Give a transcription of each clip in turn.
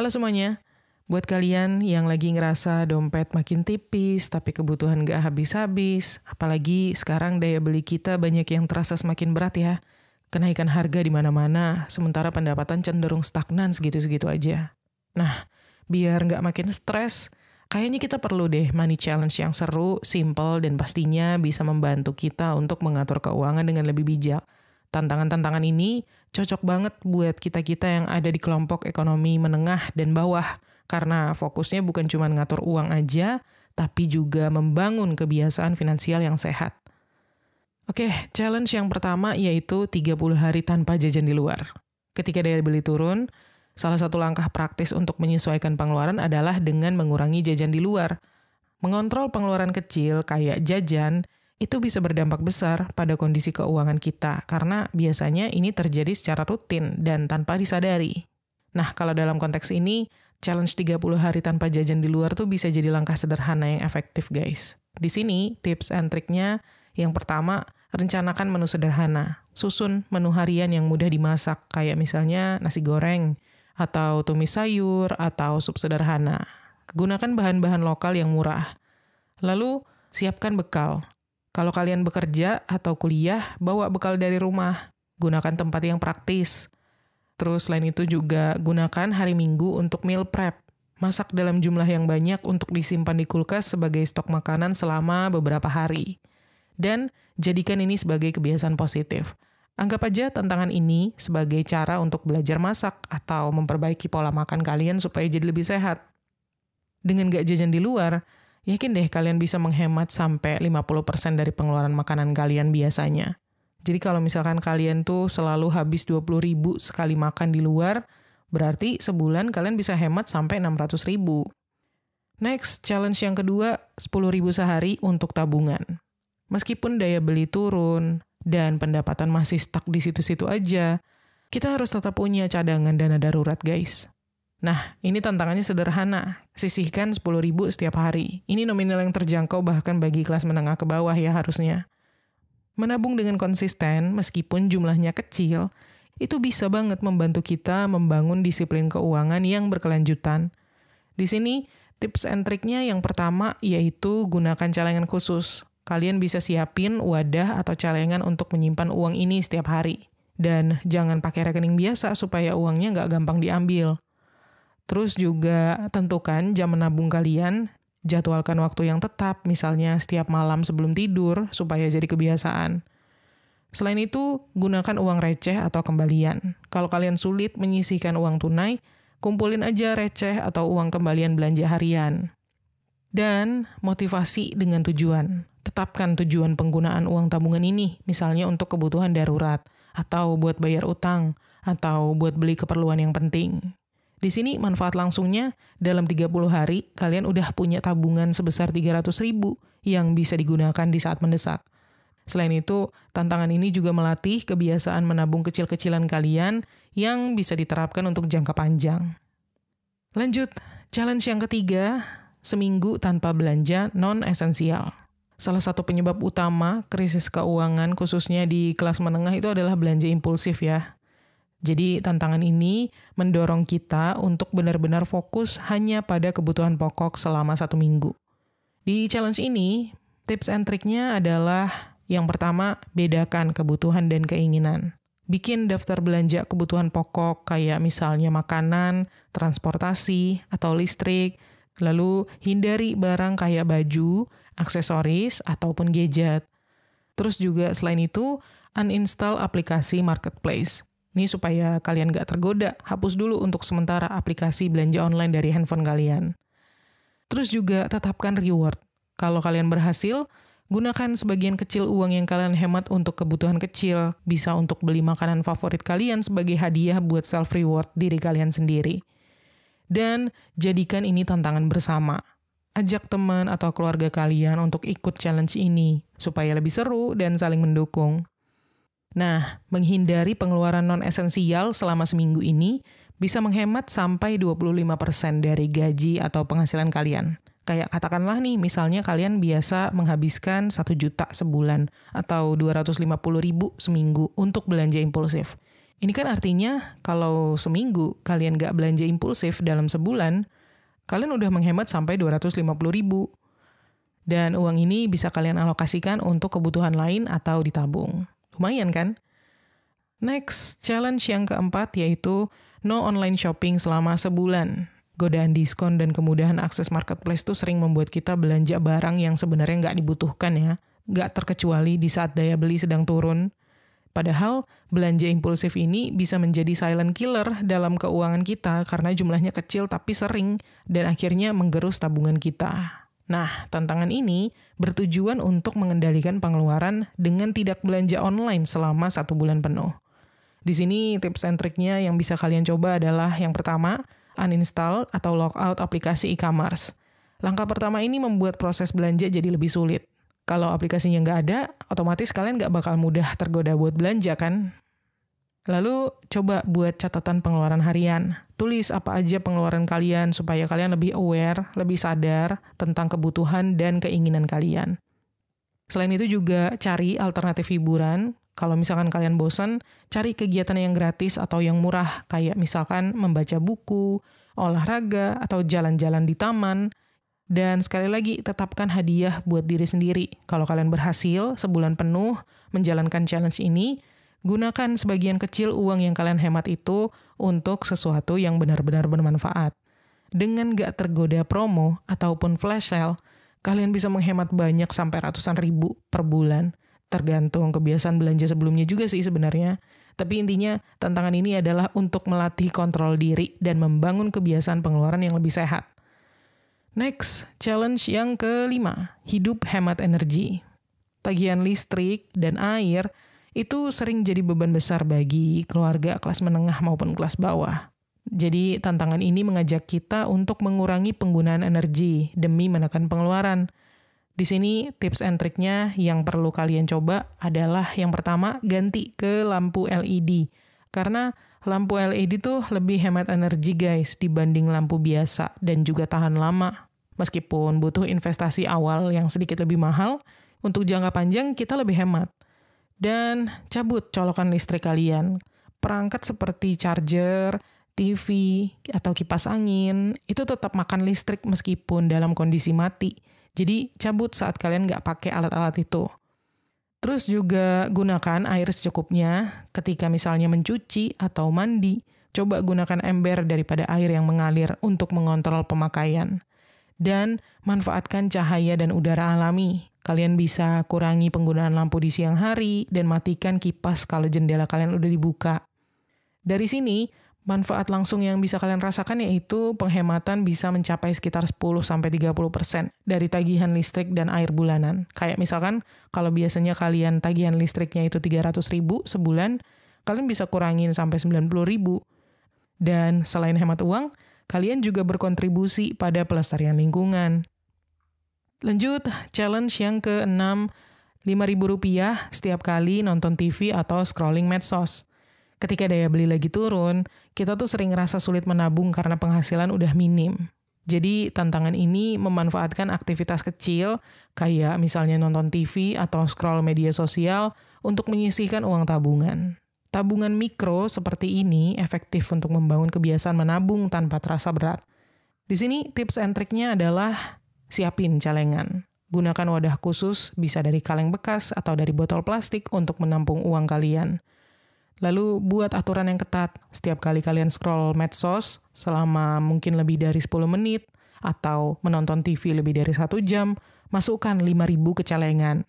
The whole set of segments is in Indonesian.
Halo semuanya, buat kalian yang lagi ngerasa dompet makin tipis tapi kebutuhan gak habis-habis, apalagi sekarang daya beli kita banyak yang terasa semakin berat ya. Kenaikan harga di mana-mana, sementara pendapatan cenderung stagnan segitu-segitu aja. Nah, biar nggak makin stres, kayaknya kita perlu deh money challenge yang seru, simple, dan pastinya bisa membantu kita untuk mengatur keuangan dengan lebih bijak. Tantangan-tantangan ini cocok banget buat kita-kita yang ada di kelompok ekonomi menengah dan bawah karena fokusnya bukan cuma ngatur uang aja, tapi juga membangun kebiasaan finansial yang sehat. Oke, challenge yang pertama yaitu 30 hari tanpa jajan di luar. Ketika daya beli turun, salah satu langkah praktis untuk menyesuaikan pengeluaran adalah dengan mengurangi jajan di luar. Mengontrol pengeluaran kecil kayak jajan itu bisa berdampak besar pada kondisi keuangan kita karena biasanya ini terjadi secara rutin dan tanpa disadari. Nah, kalau dalam konteks ini, challenge 30 hari tanpa jajan di luar tuh bisa jadi langkah sederhana yang efektif, guys. Di sini, tips and triknya yang pertama, rencanakan menu sederhana. Susun menu harian yang mudah dimasak, kayak misalnya nasi goreng, atau tumis sayur, atau sup sederhana. Gunakan bahan-bahan lokal yang murah. Lalu, siapkan bekal. Kalau kalian bekerja atau kuliah, bawa bekal dari rumah. Gunakan tempat yang praktis. Terus selain itu juga gunakan hari Minggu untuk meal prep. Masak dalam jumlah yang banyak untuk disimpan di kulkas sebagai stok makanan selama beberapa hari. Dan jadikan ini sebagai kebiasaan positif. Anggap aja tantangan ini sebagai cara untuk belajar masak atau memperbaiki pola makan kalian supaya jadi lebih sehat. Dengan gak jajan di luar, Yakin deh kalian bisa menghemat sampai 50% dari pengeluaran makanan kalian biasanya. Jadi kalau misalkan kalian tuh selalu habis 20 ribu sekali makan di luar, berarti sebulan kalian bisa hemat sampai 600 ribu. Next, challenge yang kedua, 10 ribu sehari untuk tabungan. Meskipun daya beli turun dan pendapatan masih stuck di situ-situ aja, kita harus tetap punya cadangan dana darurat guys. Nah, ini tantangannya sederhana. Sisihkan 10 ribu setiap hari. Ini nominal yang terjangkau bahkan bagi kelas menengah ke bawah ya harusnya. Menabung dengan konsisten, meskipun jumlahnya kecil, itu bisa banget membantu kita membangun disiplin keuangan yang berkelanjutan. Di sini, tips and triknya yang pertama yaitu gunakan celengan khusus. Kalian bisa siapin wadah atau celengan untuk menyimpan uang ini setiap hari. Dan jangan pakai rekening biasa supaya uangnya nggak gampang diambil. Terus juga tentukan jam menabung kalian, jadwalkan waktu yang tetap, misalnya setiap malam sebelum tidur, supaya jadi kebiasaan. Selain itu, gunakan uang receh atau kembalian. Kalau kalian sulit menyisihkan uang tunai, kumpulin aja receh atau uang kembalian belanja harian. Dan motivasi dengan tujuan. Tetapkan tujuan penggunaan uang tabungan ini, misalnya untuk kebutuhan darurat, atau buat bayar utang, atau buat beli keperluan yang penting. Di sini manfaat langsungnya dalam 30 hari kalian udah punya tabungan sebesar 300 ribu yang bisa digunakan di saat mendesak. Selain itu, tantangan ini juga melatih kebiasaan menabung kecil-kecilan kalian yang bisa diterapkan untuk jangka panjang. Lanjut, challenge yang ketiga, seminggu tanpa belanja non-esensial. Salah satu penyebab utama krisis keuangan khususnya di kelas menengah itu adalah belanja impulsif ya. Jadi tantangan ini mendorong kita untuk benar-benar fokus hanya pada kebutuhan pokok selama satu minggu. Di challenge ini, tips and triknya adalah yang pertama, bedakan kebutuhan dan keinginan. Bikin daftar belanja kebutuhan pokok kayak misalnya makanan, transportasi, atau listrik, lalu hindari barang kayak baju, aksesoris, ataupun gadget. Terus juga selain itu, uninstall aplikasi marketplace. Ini supaya kalian gak tergoda, hapus dulu untuk sementara aplikasi belanja online dari handphone kalian. Terus juga tetapkan reward. Kalau kalian berhasil, gunakan sebagian kecil uang yang kalian hemat untuk kebutuhan kecil, bisa untuk beli makanan favorit kalian sebagai hadiah buat self-reward diri kalian sendiri. Dan jadikan ini tantangan bersama. Ajak teman atau keluarga kalian untuk ikut challenge ini, supaya lebih seru dan saling mendukung. Nah, menghindari pengeluaran non-esensial selama seminggu ini bisa menghemat sampai 25% dari gaji atau penghasilan kalian. Kayak katakanlah nih, misalnya kalian biasa menghabiskan 1 juta sebulan atau 250 ribu seminggu untuk belanja impulsif. Ini kan artinya kalau seminggu kalian nggak belanja impulsif dalam sebulan, kalian udah menghemat sampai 250 ribu. Dan uang ini bisa kalian alokasikan untuk kebutuhan lain atau ditabung lumayan kan? Next, challenge yang keempat yaitu no online shopping selama sebulan. Godaan diskon dan kemudahan akses marketplace itu sering membuat kita belanja barang yang sebenarnya nggak dibutuhkan ya. Nggak terkecuali di saat daya beli sedang turun. Padahal belanja impulsif ini bisa menjadi silent killer dalam keuangan kita karena jumlahnya kecil tapi sering dan akhirnya menggerus tabungan kita. Nah, tantangan ini bertujuan untuk mengendalikan pengeluaran dengan tidak belanja online selama satu bulan penuh. Di sini tips and triknya yang bisa kalian coba adalah yang pertama, uninstall atau logout aplikasi e-commerce. Langkah pertama ini membuat proses belanja jadi lebih sulit. Kalau aplikasinya nggak ada, otomatis kalian nggak bakal mudah tergoda buat belanja kan? Lalu, coba buat catatan pengeluaran harian tulis apa aja pengeluaran kalian supaya kalian lebih aware, lebih sadar tentang kebutuhan dan keinginan kalian. Selain itu juga cari alternatif hiburan. Kalau misalkan kalian bosan, cari kegiatan yang gratis atau yang murah, kayak misalkan membaca buku, olahraga, atau jalan-jalan di taman. Dan sekali lagi, tetapkan hadiah buat diri sendiri. Kalau kalian berhasil sebulan penuh menjalankan challenge ini, Gunakan sebagian kecil uang yang kalian hemat itu untuk sesuatu yang benar-benar bermanfaat. Dengan gak tergoda promo ataupun flash sale, kalian bisa menghemat banyak sampai ratusan ribu per bulan. Tergantung kebiasaan belanja sebelumnya juga sih sebenarnya. Tapi intinya, tantangan ini adalah untuk melatih kontrol diri dan membangun kebiasaan pengeluaran yang lebih sehat. Next, challenge yang kelima, hidup hemat energi. Tagihan listrik dan air itu sering jadi beban besar bagi keluarga kelas menengah maupun kelas bawah. Jadi, tantangan ini mengajak kita untuk mengurangi penggunaan energi demi menekan pengeluaran. Di sini, tips and triknya yang perlu kalian coba adalah yang pertama, ganti ke lampu LED. Karena lampu LED tuh lebih hemat energi guys dibanding lampu biasa dan juga tahan lama. Meskipun butuh investasi awal yang sedikit lebih mahal, untuk jangka panjang kita lebih hemat dan cabut colokan listrik kalian. Perangkat seperti charger, TV, atau kipas angin itu tetap makan listrik meskipun dalam kondisi mati. Jadi cabut saat kalian nggak pakai alat-alat itu. Terus juga gunakan air secukupnya ketika misalnya mencuci atau mandi. Coba gunakan ember daripada air yang mengalir untuk mengontrol pemakaian. Dan manfaatkan cahaya dan udara alami. Kalian bisa kurangi penggunaan lampu di siang hari dan matikan kipas kalau jendela kalian udah dibuka. Dari sini, manfaat langsung yang bisa kalian rasakan yaitu penghematan bisa mencapai sekitar 10-30% dari tagihan listrik dan air bulanan. Kayak misalkan kalau biasanya kalian tagihan listriknya itu 300 ribu sebulan, kalian bisa kurangin sampai 90 ribu. Dan selain hemat uang, kalian juga berkontribusi pada pelestarian lingkungan. Lanjut, challenge yang ke-6, Rp5.000 setiap kali nonton TV atau scrolling medsos. Ketika daya beli lagi turun, kita tuh sering ngerasa sulit menabung karena penghasilan udah minim. Jadi tantangan ini memanfaatkan aktivitas kecil kayak misalnya nonton TV atau scroll media sosial untuk menyisihkan uang tabungan. Tabungan mikro seperti ini efektif untuk membangun kebiasaan menabung tanpa terasa berat. Di sini tips and triknya adalah Siapin celengan. Gunakan wadah khusus, bisa dari kaleng bekas atau dari botol plastik untuk menampung uang kalian. Lalu buat aturan yang ketat. Setiap kali kalian scroll medsos selama mungkin lebih dari 10 menit atau menonton TV lebih dari satu jam, masukkan 5000 ke celengan.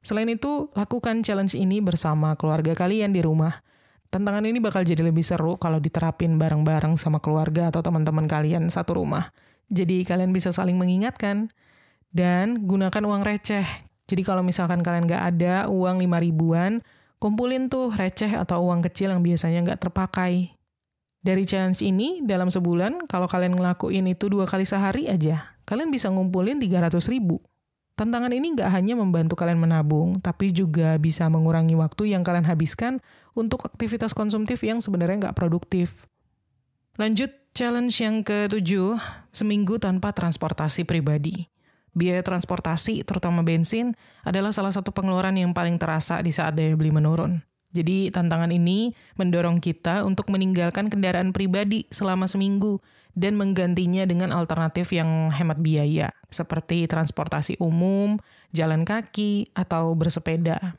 Selain itu, lakukan challenge ini bersama keluarga kalian di rumah. Tantangan ini bakal jadi lebih seru kalau diterapin bareng-bareng sama keluarga atau teman-teman kalian satu rumah. Jadi kalian bisa saling mengingatkan dan gunakan uang receh. Jadi kalau misalkan kalian nggak ada uang 5 ribuan, kumpulin tuh receh atau uang kecil yang biasanya nggak terpakai. Dari challenge ini, dalam sebulan, kalau kalian ngelakuin itu dua kali sehari aja, kalian bisa ngumpulin 300 ribu. Tantangan ini nggak hanya membantu kalian menabung, tapi juga bisa mengurangi waktu yang kalian habiskan untuk aktivitas konsumtif yang sebenarnya nggak produktif. Lanjut Challenge yang ketujuh, seminggu tanpa transportasi pribadi. Biaya transportasi, terutama bensin, adalah salah satu pengeluaran yang paling terasa di saat daya beli menurun. Jadi, tantangan ini mendorong kita untuk meninggalkan kendaraan pribadi selama seminggu dan menggantinya dengan alternatif yang hemat biaya, seperti transportasi umum, jalan kaki, atau bersepeda.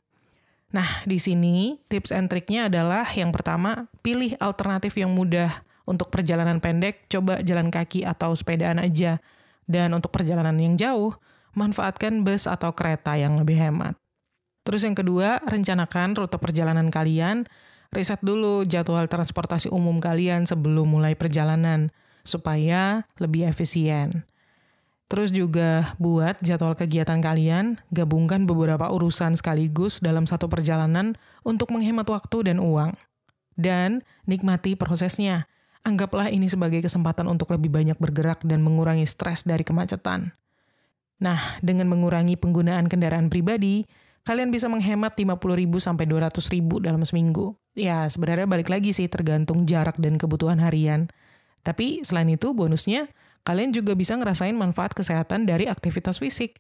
Nah, di sini tips and triknya adalah yang pertama, pilih alternatif yang mudah untuk perjalanan pendek, coba jalan kaki atau sepedaan aja. Dan untuk perjalanan yang jauh, manfaatkan bus atau kereta yang lebih hemat. Terus yang kedua, rencanakan rute perjalanan kalian. Riset dulu jadwal transportasi umum kalian sebelum mulai perjalanan, supaya lebih efisien. Terus juga buat jadwal kegiatan kalian, gabungkan beberapa urusan sekaligus dalam satu perjalanan untuk menghemat waktu dan uang. Dan nikmati prosesnya. Anggaplah ini sebagai kesempatan untuk lebih banyak bergerak dan mengurangi stres dari kemacetan. Nah, dengan mengurangi penggunaan kendaraan pribadi, kalian bisa menghemat 50.000 sampai 200.000 dalam seminggu. Ya, sebenarnya balik lagi sih tergantung jarak dan kebutuhan harian. Tapi selain itu bonusnya, kalian juga bisa ngerasain manfaat kesehatan dari aktivitas fisik.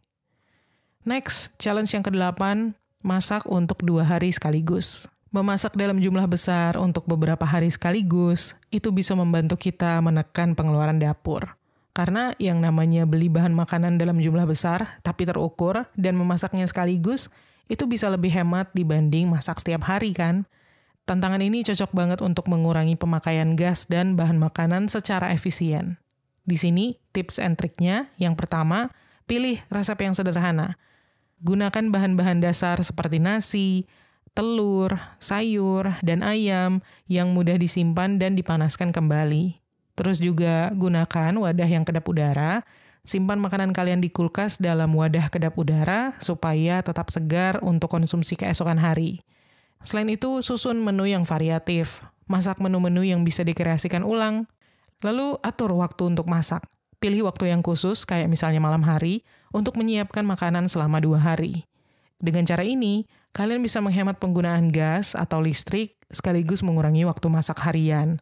Next, challenge yang kedelapan, masak untuk dua hari sekaligus. Memasak dalam jumlah besar untuk beberapa hari sekaligus itu bisa membantu kita menekan pengeluaran dapur. Karena yang namanya beli bahan makanan dalam jumlah besar tapi terukur dan memasaknya sekaligus itu bisa lebih hemat dibanding masak setiap hari kan? Tantangan ini cocok banget untuk mengurangi pemakaian gas dan bahan makanan secara efisien. Di sini tips and triknya, yang pertama, pilih resep yang sederhana. Gunakan bahan-bahan dasar seperti nasi, telur, sayur, dan ayam yang mudah disimpan dan dipanaskan kembali. Terus juga gunakan wadah yang kedap udara, simpan makanan kalian di kulkas dalam wadah kedap udara supaya tetap segar untuk konsumsi keesokan hari. Selain itu, susun menu yang variatif, masak menu-menu yang bisa dikreasikan ulang, lalu atur waktu untuk masak. Pilih waktu yang khusus, kayak misalnya malam hari, untuk menyiapkan makanan selama dua hari. Dengan cara ini, Kalian bisa menghemat penggunaan gas atau listrik sekaligus mengurangi waktu masak harian.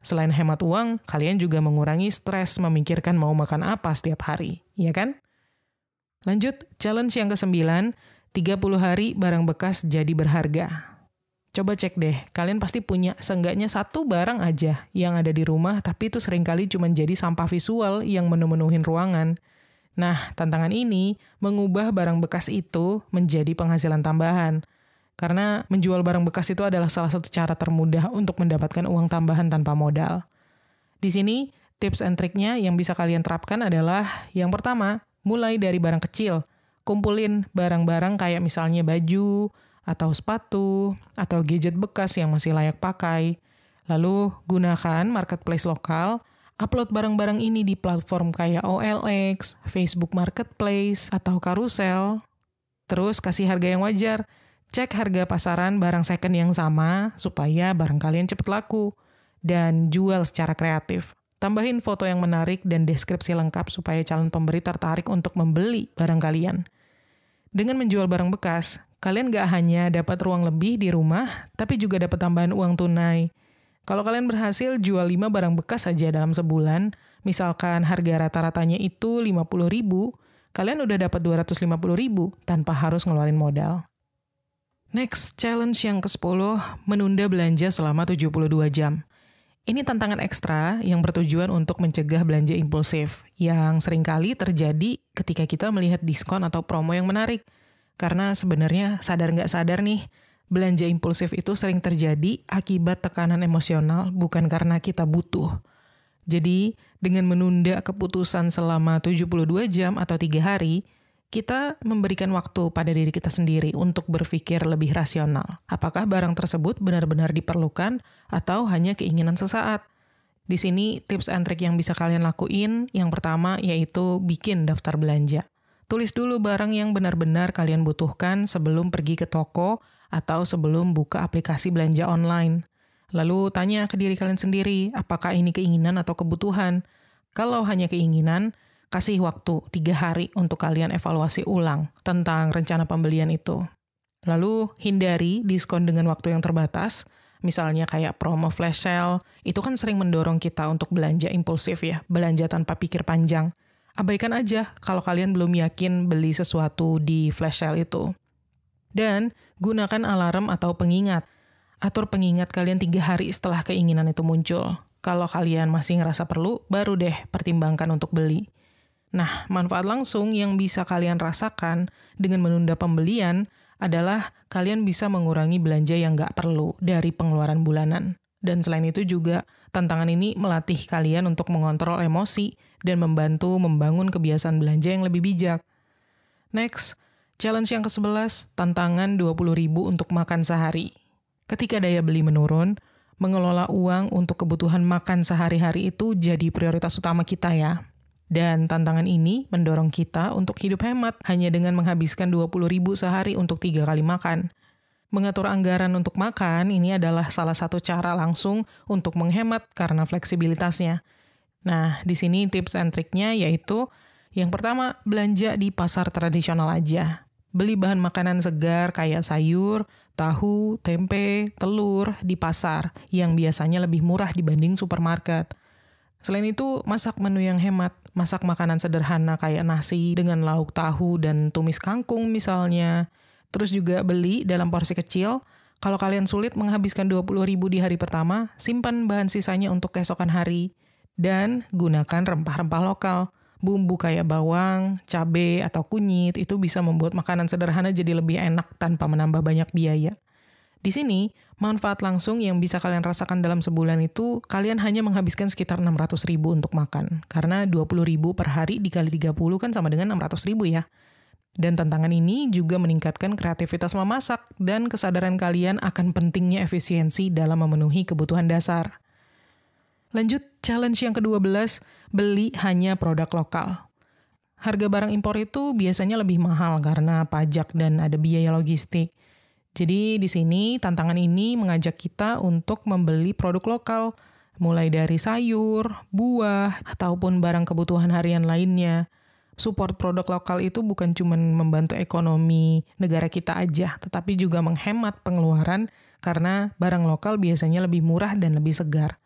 Selain hemat uang, kalian juga mengurangi stres memikirkan mau makan apa setiap hari, ya kan? Lanjut, challenge yang ke-9, 30 hari barang bekas jadi berharga. Coba cek deh, kalian pasti punya seenggaknya satu barang aja yang ada di rumah, tapi itu seringkali cuma jadi sampah visual yang menemenuhin ruangan. Nah, tantangan ini mengubah barang bekas itu menjadi penghasilan tambahan. Karena menjual barang bekas itu adalah salah satu cara termudah untuk mendapatkan uang tambahan tanpa modal. Di sini, tips and triknya yang bisa kalian terapkan adalah yang pertama, mulai dari barang kecil. Kumpulin barang-barang kayak misalnya baju, atau sepatu, atau gadget bekas yang masih layak pakai. Lalu, gunakan marketplace lokal upload barang-barang ini di platform kayak OLX, Facebook Marketplace, atau Carousel. Terus kasih harga yang wajar. Cek harga pasaran barang second yang sama supaya barang kalian cepat laku. Dan jual secara kreatif. Tambahin foto yang menarik dan deskripsi lengkap supaya calon pemberi tertarik untuk membeli barang kalian. Dengan menjual barang bekas, kalian gak hanya dapat ruang lebih di rumah, tapi juga dapat tambahan uang tunai kalau kalian berhasil jual 5 barang bekas saja dalam sebulan, misalkan harga rata-ratanya itu puluh ribu, kalian udah dapat puluh ribu tanpa harus ngeluarin modal. Next, challenge yang ke-10, menunda belanja selama 72 jam. Ini tantangan ekstra yang bertujuan untuk mencegah belanja impulsif, yang seringkali terjadi ketika kita melihat diskon atau promo yang menarik. Karena sebenarnya sadar nggak sadar nih, Belanja impulsif itu sering terjadi akibat tekanan emosional, bukan karena kita butuh. Jadi, dengan menunda keputusan selama 72 jam atau tiga hari, kita memberikan waktu pada diri kita sendiri untuk berpikir lebih rasional. Apakah barang tersebut benar-benar diperlukan atau hanya keinginan sesaat? Di sini tips and trick yang bisa kalian lakuin, yang pertama yaitu bikin daftar belanja. Tulis dulu barang yang benar-benar kalian butuhkan sebelum pergi ke toko atau sebelum buka aplikasi belanja online. Lalu tanya ke diri kalian sendiri, apakah ini keinginan atau kebutuhan? Kalau hanya keinginan, kasih waktu tiga hari untuk kalian evaluasi ulang tentang rencana pembelian itu. Lalu hindari diskon dengan waktu yang terbatas, misalnya kayak promo flash sale, itu kan sering mendorong kita untuk belanja impulsif ya, belanja tanpa pikir panjang. Abaikan aja kalau kalian belum yakin beli sesuatu di flash sale itu. Dan gunakan alarm atau pengingat. Atur pengingat kalian tiga hari setelah keinginan itu muncul. Kalau kalian masih ngerasa perlu, baru deh pertimbangkan untuk beli. Nah, manfaat langsung yang bisa kalian rasakan dengan menunda pembelian adalah kalian bisa mengurangi belanja yang nggak perlu dari pengeluaran bulanan. Dan selain itu juga, tantangan ini melatih kalian untuk mengontrol emosi dan membantu membangun kebiasaan belanja yang lebih bijak. Next, Challenge yang ke-11, tantangan 20.000 untuk makan sehari. Ketika daya beli menurun, mengelola uang untuk kebutuhan makan sehari-hari itu jadi prioritas utama kita ya. Dan tantangan ini mendorong kita untuk hidup hemat hanya dengan menghabiskan 20.000 sehari untuk tiga kali makan. Mengatur anggaran untuk makan ini adalah salah satu cara langsung untuk menghemat karena fleksibilitasnya. Nah, di sini tips and triknya yaitu yang pertama, belanja di pasar tradisional aja beli bahan makanan segar kayak sayur, tahu, tempe, telur di pasar yang biasanya lebih murah dibanding supermarket. Selain itu, masak menu yang hemat, masak makanan sederhana kayak nasi dengan lauk tahu dan tumis kangkung misalnya. Terus juga beli dalam porsi kecil. Kalau kalian sulit menghabiskan 20.000 di hari pertama, simpan bahan sisanya untuk keesokan hari dan gunakan rempah-rempah lokal bumbu kayak bawang, cabai, atau kunyit itu bisa membuat makanan sederhana jadi lebih enak tanpa menambah banyak biaya. Di sini, manfaat langsung yang bisa kalian rasakan dalam sebulan itu, kalian hanya menghabiskan sekitar 600 ribu untuk makan. Karena 20 ribu per hari dikali 30 kan sama dengan 600 ribu ya. Dan tantangan ini juga meningkatkan kreativitas memasak dan kesadaran kalian akan pentingnya efisiensi dalam memenuhi kebutuhan dasar. Lanjut, challenge yang ke-12, beli hanya produk lokal. Harga barang impor itu biasanya lebih mahal karena pajak dan ada biaya logistik. Jadi di sini tantangan ini mengajak kita untuk membeli produk lokal, mulai dari sayur, buah, ataupun barang kebutuhan harian lainnya. Support produk lokal itu bukan cuma membantu ekonomi negara kita aja, tetapi juga menghemat pengeluaran karena barang lokal biasanya lebih murah dan lebih segar.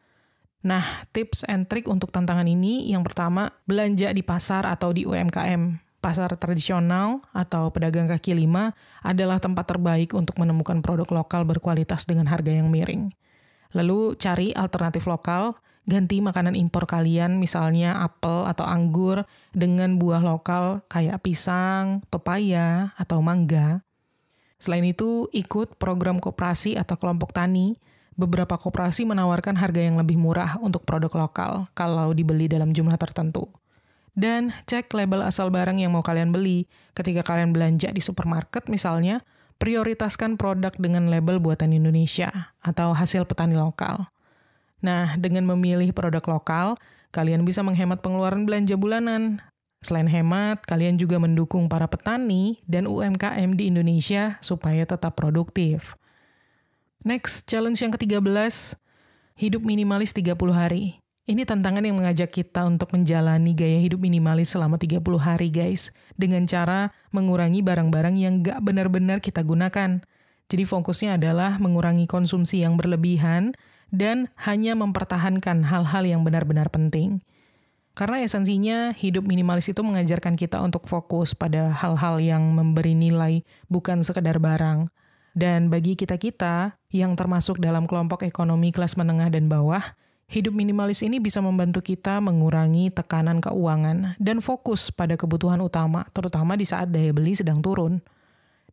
Nah, tips and trick untuk tantangan ini yang pertama, belanja di pasar atau di UMKM. Pasar tradisional atau pedagang kaki lima adalah tempat terbaik untuk menemukan produk lokal berkualitas dengan harga yang miring. Lalu cari alternatif lokal, ganti makanan impor kalian misalnya apel atau anggur dengan buah lokal kayak pisang, pepaya, atau mangga. Selain itu, ikut program koperasi atau kelompok tani beberapa koperasi menawarkan harga yang lebih murah untuk produk lokal kalau dibeli dalam jumlah tertentu. Dan cek label asal barang yang mau kalian beli. Ketika kalian belanja di supermarket misalnya, prioritaskan produk dengan label buatan Indonesia atau hasil petani lokal. Nah, dengan memilih produk lokal, kalian bisa menghemat pengeluaran belanja bulanan. Selain hemat, kalian juga mendukung para petani dan UMKM di Indonesia supaya tetap produktif. Next, challenge yang ke-13, hidup minimalis 30 hari. Ini tantangan yang mengajak kita untuk menjalani gaya hidup minimalis selama 30 hari guys, dengan cara mengurangi barang-barang yang gak benar-benar kita gunakan. Jadi fokusnya adalah mengurangi konsumsi yang berlebihan dan hanya mempertahankan hal-hal yang benar-benar penting. Karena esensinya hidup minimalis itu mengajarkan kita untuk fokus pada hal-hal yang memberi nilai, bukan sekedar barang. Dan bagi kita-kita yang termasuk dalam kelompok ekonomi kelas menengah dan bawah, hidup minimalis ini bisa membantu kita mengurangi tekanan keuangan dan fokus pada kebutuhan utama, terutama di saat daya beli sedang turun.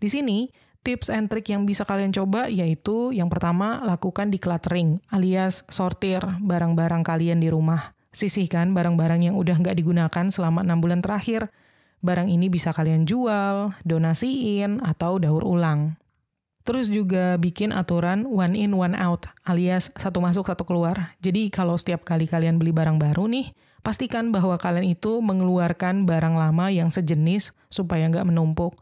Di sini, tips and trick yang bisa kalian coba yaitu yang pertama, lakukan decluttering alias sortir barang-barang kalian di rumah. Sisihkan barang-barang yang udah nggak digunakan selama 6 bulan terakhir. Barang ini bisa kalian jual, donasiin, atau daur ulang. Terus juga bikin aturan one in one out alias satu masuk satu keluar. Jadi kalau setiap kali kalian beli barang baru nih, pastikan bahwa kalian itu mengeluarkan barang lama yang sejenis supaya nggak menumpuk.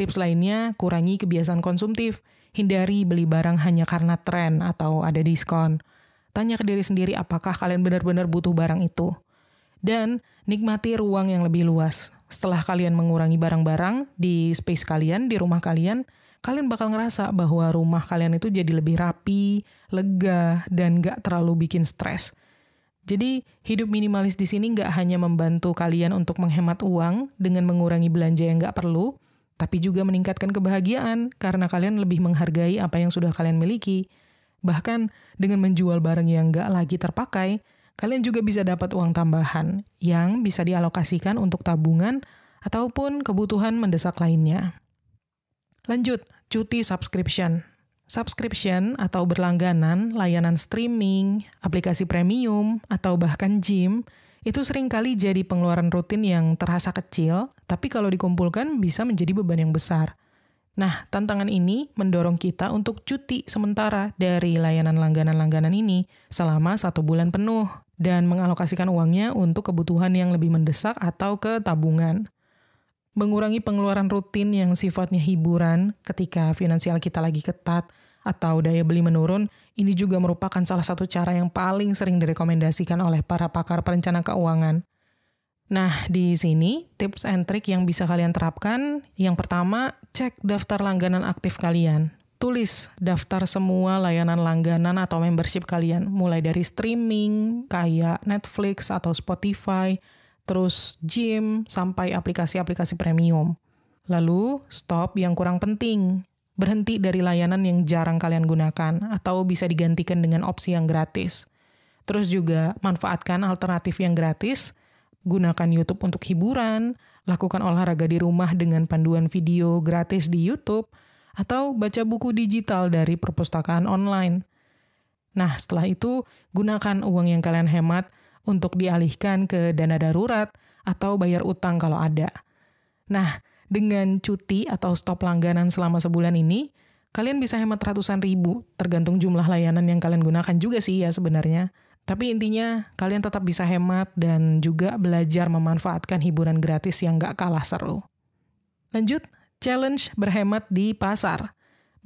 Tips lainnya, kurangi kebiasaan konsumtif. Hindari beli barang hanya karena tren atau ada diskon. Tanya ke diri sendiri apakah kalian benar-benar butuh barang itu. Dan nikmati ruang yang lebih luas. Setelah kalian mengurangi barang-barang di space kalian, di rumah kalian, kalian bakal ngerasa bahwa rumah kalian itu jadi lebih rapi, lega, dan gak terlalu bikin stres. Jadi, hidup minimalis di sini gak hanya membantu kalian untuk menghemat uang dengan mengurangi belanja yang gak perlu, tapi juga meningkatkan kebahagiaan karena kalian lebih menghargai apa yang sudah kalian miliki. Bahkan, dengan menjual barang yang gak lagi terpakai, kalian juga bisa dapat uang tambahan yang bisa dialokasikan untuk tabungan ataupun kebutuhan mendesak lainnya. Lanjut, cuti subscription. Subscription atau berlangganan layanan streaming, aplikasi premium, atau bahkan gym itu seringkali jadi pengeluaran rutin yang terasa kecil, tapi kalau dikumpulkan bisa menjadi beban yang besar. Nah, tantangan ini mendorong kita untuk cuti sementara dari layanan langganan-langganan ini selama satu bulan penuh dan mengalokasikan uangnya untuk kebutuhan yang lebih mendesak atau ke tabungan mengurangi pengeluaran rutin yang sifatnya hiburan ketika finansial kita lagi ketat atau daya beli menurun, ini juga merupakan salah satu cara yang paling sering direkomendasikan oleh para pakar perencana keuangan. Nah, di sini tips and trick yang bisa kalian terapkan, yang pertama, cek daftar langganan aktif kalian. Tulis daftar semua layanan langganan atau membership kalian, mulai dari streaming, kayak Netflix atau Spotify, terus gym, sampai aplikasi-aplikasi premium. Lalu, stop yang kurang penting. Berhenti dari layanan yang jarang kalian gunakan atau bisa digantikan dengan opsi yang gratis. Terus juga manfaatkan alternatif yang gratis, gunakan YouTube untuk hiburan, lakukan olahraga di rumah dengan panduan video gratis di YouTube, atau baca buku digital dari perpustakaan online. Nah, setelah itu gunakan uang yang kalian hemat untuk dialihkan ke dana darurat atau bayar utang kalau ada. Nah, dengan cuti atau stop langganan selama sebulan ini, kalian bisa hemat ratusan ribu, tergantung jumlah layanan yang kalian gunakan juga sih ya sebenarnya. Tapi intinya, kalian tetap bisa hemat dan juga belajar memanfaatkan hiburan gratis yang gak kalah seru. Lanjut, challenge berhemat di pasar.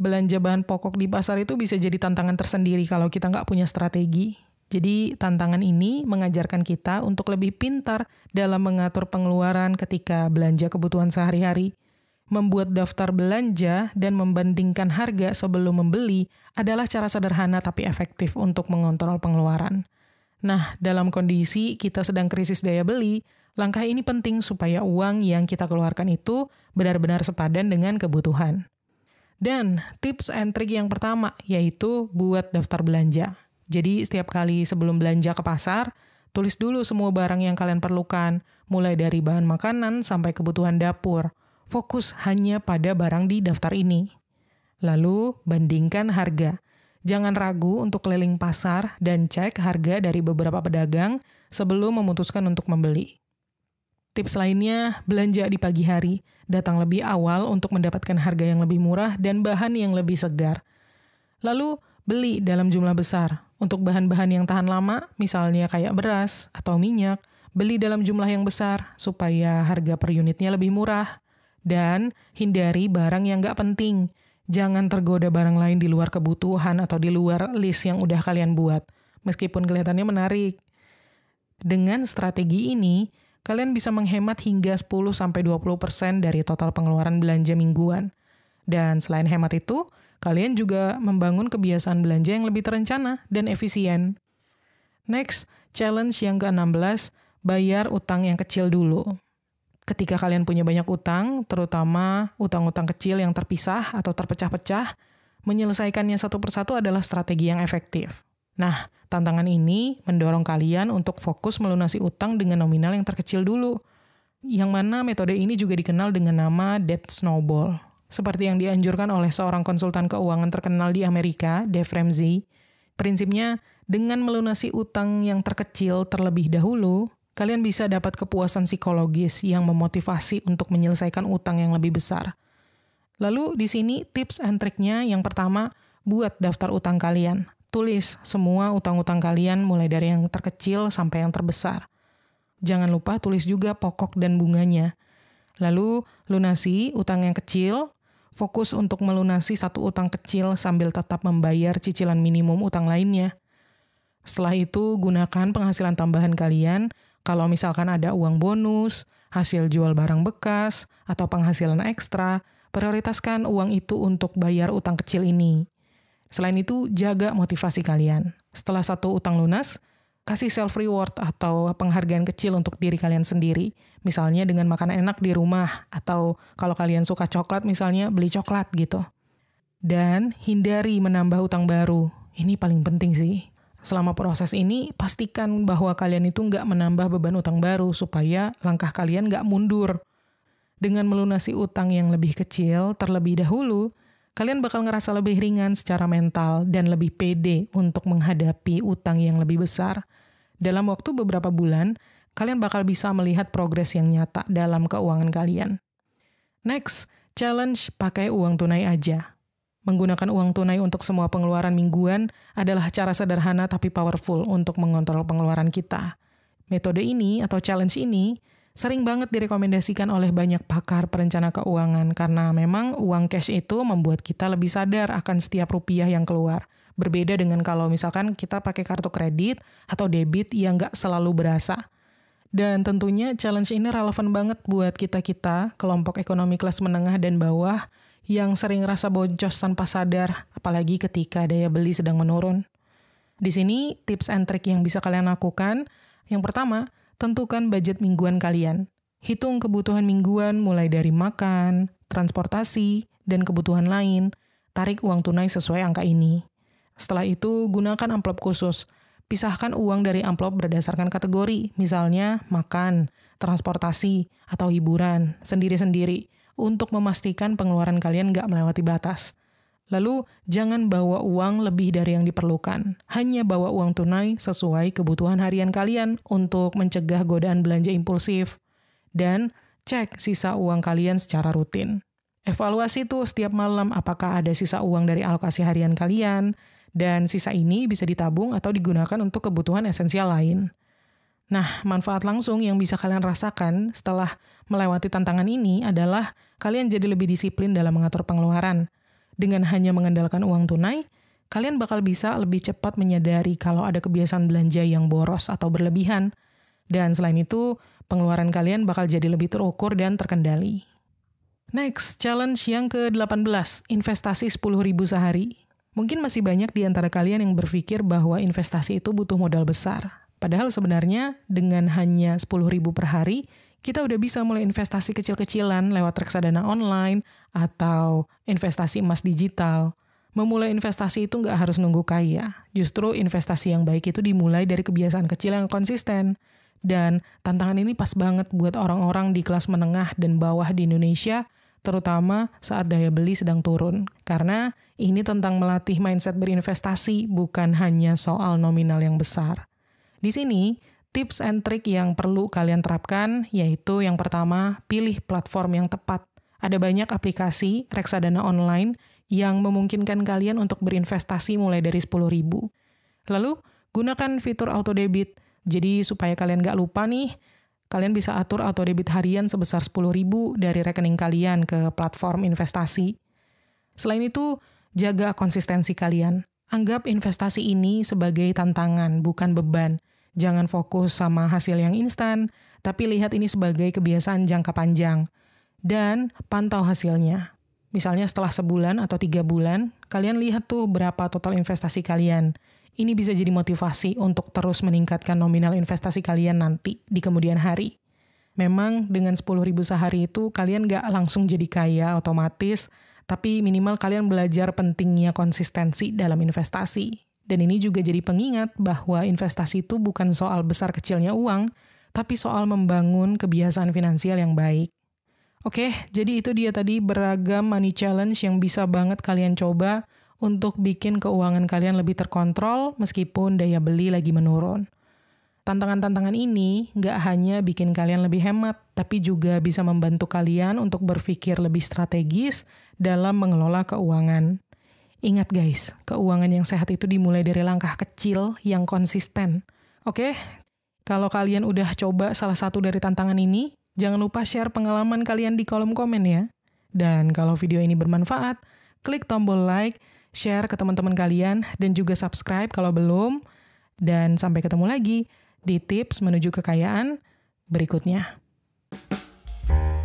Belanja bahan pokok di pasar itu bisa jadi tantangan tersendiri kalau kita nggak punya strategi. Jadi, tantangan ini mengajarkan kita untuk lebih pintar dalam mengatur pengeluaran ketika belanja kebutuhan sehari-hari. Membuat daftar belanja dan membandingkan harga sebelum membeli adalah cara sederhana tapi efektif untuk mengontrol pengeluaran. Nah, dalam kondisi kita sedang krisis daya beli, langkah ini penting supaya uang yang kita keluarkan itu benar-benar sepadan dengan kebutuhan. Dan tips and trik yang pertama yaitu buat daftar belanja. Jadi setiap kali sebelum belanja ke pasar, tulis dulu semua barang yang kalian perlukan, mulai dari bahan makanan sampai kebutuhan dapur. Fokus hanya pada barang di daftar ini. Lalu bandingkan harga. Jangan ragu untuk keliling pasar dan cek harga dari beberapa pedagang sebelum memutuskan untuk membeli. Tips lainnya, belanja di pagi hari. Datang lebih awal untuk mendapatkan harga yang lebih murah dan bahan yang lebih segar. Lalu, beli dalam jumlah besar. Untuk bahan-bahan yang tahan lama, misalnya kayak beras atau minyak, beli dalam jumlah yang besar supaya harga per unitnya lebih murah. Dan hindari barang yang nggak penting. Jangan tergoda barang lain di luar kebutuhan atau di luar list yang udah kalian buat, meskipun kelihatannya menarik. Dengan strategi ini, kalian bisa menghemat hingga 10-20% dari total pengeluaran belanja mingguan – dan selain hemat itu, kalian juga membangun kebiasaan belanja yang lebih terencana dan efisien. Next, challenge yang ke-16, bayar utang yang kecil dulu. Ketika kalian punya banyak utang, terutama utang-utang kecil yang terpisah atau terpecah-pecah, menyelesaikannya satu persatu adalah strategi yang efektif. Nah, tantangan ini mendorong kalian untuk fokus melunasi utang dengan nominal yang terkecil dulu, yang mana metode ini juga dikenal dengan nama debt snowball. Seperti yang dianjurkan oleh seorang konsultan keuangan terkenal di Amerika, Dave Ramsey, prinsipnya dengan melunasi utang yang terkecil terlebih dahulu, kalian bisa dapat kepuasan psikologis yang memotivasi untuk menyelesaikan utang yang lebih besar. Lalu di sini tips and triknya yang pertama, buat daftar utang kalian. Tulis semua utang-utang kalian mulai dari yang terkecil sampai yang terbesar. Jangan lupa tulis juga pokok dan bunganya. Lalu lunasi utang yang kecil, fokus untuk melunasi satu utang kecil sambil tetap membayar cicilan minimum utang lainnya. Setelah itu, gunakan penghasilan tambahan kalian kalau misalkan ada uang bonus, hasil jual barang bekas, atau penghasilan ekstra, prioritaskan uang itu untuk bayar utang kecil ini. Selain itu, jaga motivasi kalian. Setelah satu utang lunas, kasih self reward atau penghargaan kecil untuk diri kalian sendiri. Misalnya dengan makan enak di rumah atau kalau kalian suka coklat misalnya beli coklat gitu. Dan hindari menambah utang baru. Ini paling penting sih. Selama proses ini, pastikan bahwa kalian itu nggak menambah beban utang baru supaya langkah kalian nggak mundur. Dengan melunasi utang yang lebih kecil terlebih dahulu, kalian bakal ngerasa lebih ringan secara mental dan lebih pede untuk menghadapi utang yang lebih besar. Dalam waktu beberapa bulan, kalian bakal bisa melihat progres yang nyata dalam keuangan kalian. Next, challenge pakai uang tunai aja. Menggunakan uang tunai untuk semua pengeluaran mingguan adalah cara sederhana tapi powerful untuk mengontrol pengeluaran kita. Metode ini atau challenge ini sering banget direkomendasikan oleh banyak pakar perencana keuangan karena memang uang cash itu membuat kita lebih sadar akan setiap rupiah yang keluar. Berbeda dengan kalau misalkan kita pakai kartu kredit atau debit yang nggak selalu berasa. Dan tentunya challenge ini relevan banget buat kita-kita, kelompok ekonomi kelas menengah dan bawah, yang sering rasa boncos tanpa sadar, apalagi ketika daya beli sedang menurun. Di sini tips and trick yang bisa kalian lakukan, yang pertama, Tentukan budget mingguan kalian. Hitung kebutuhan mingguan mulai dari makan, transportasi, dan kebutuhan lain. Tarik uang tunai sesuai angka ini. Setelah itu, gunakan amplop khusus. Pisahkan uang dari amplop berdasarkan kategori, misalnya makan, transportasi, atau hiburan, sendiri-sendiri, untuk memastikan pengeluaran kalian nggak melewati batas. Lalu, jangan bawa uang lebih dari yang diperlukan. Hanya bawa uang tunai sesuai kebutuhan harian kalian untuk mencegah godaan belanja impulsif. Dan cek sisa uang kalian secara rutin. Evaluasi tuh setiap malam apakah ada sisa uang dari alokasi harian kalian, dan sisa ini bisa ditabung atau digunakan untuk kebutuhan esensial lain. Nah, manfaat langsung yang bisa kalian rasakan setelah melewati tantangan ini adalah kalian jadi lebih disiplin dalam mengatur pengeluaran – dengan hanya mengandalkan uang tunai, kalian bakal bisa lebih cepat menyadari kalau ada kebiasaan belanja yang boros atau berlebihan. Dan selain itu, pengeluaran kalian bakal jadi lebih terukur dan terkendali. Next, challenge yang ke-18, investasi 10.000 sehari. Mungkin masih banyak di antara kalian yang berpikir bahwa investasi itu butuh modal besar. Padahal sebenarnya dengan hanya 10.000 per hari, kita udah bisa mulai investasi kecil-kecilan lewat reksadana online atau investasi emas digital. Memulai investasi itu nggak harus nunggu kaya. Justru investasi yang baik itu dimulai dari kebiasaan kecil yang konsisten. Dan tantangan ini pas banget buat orang-orang di kelas menengah dan bawah di Indonesia, terutama saat daya beli sedang turun. Karena ini tentang melatih mindset berinvestasi, bukan hanya soal nominal yang besar. Di sini, tips and trick yang perlu kalian terapkan yaitu yang pertama, pilih platform yang tepat. Ada banyak aplikasi reksadana online yang memungkinkan kalian untuk berinvestasi mulai dari 10.000. Lalu, gunakan fitur auto debit. Jadi supaya kalian nggak lupa nih, kalian bisa atur auto debit harian sebesar 10.000 dari rekening kalian ke platform investasi. Selain itu, jaga konsistensi kalian. Anggap investasi ini sebagai tantangan, bukan beban. Jangan fokus sama hasil yang instan, tapi lihat ini sebagai kebiasaan jangka panjang. Dan pantau hasilnya. Misalnya setelah sebulan atau tiga bulan, kalian lihat tuh berapa total investasi kalian. Ini bisa jadi motivasi untuk terus meningkatkan nominal investasi kalian nanti di kemudian hari. Memang dengan 10 ribu sehari itu kalian gak langsung jadi kaya otomatis, tapi minimal kalian belajar pentingnya konsistensi dalam investasi. Dan ini juga jadi pengingat bahwa investasi itu bukan soal besar kecilnya uang, tapi soal membangun kebiasaan finansial yang baik. Oke, jadi itu dia tadi beragam money challenge yang bisa banget kalian coba untuk bikin keuangan kalian lebih terkontrol meskipun daya beli lagi menurun. Tantangan-tantangan ini nggak hanya bikin kalian lebih hemat, tapi juga bisa membantu kalian untuk berpikir lebih strategis dalam mengelola keuangan. Ingat guys, keuangan yang sehat itu dimulai dari langkah kecil yang konsisten. Oke? Kalau kalian udah coba salah satu dari tantangan ini, jangan lupa share pengalaman kalian di kolom komen ya. Dan kalau video ini bermanfaat, klik tombol like, share ke teman-teman kalian, dan juga subscribe kalau belum. Dan sampai ketemu lagi di tips menuju kekayaan berikutnya. thank you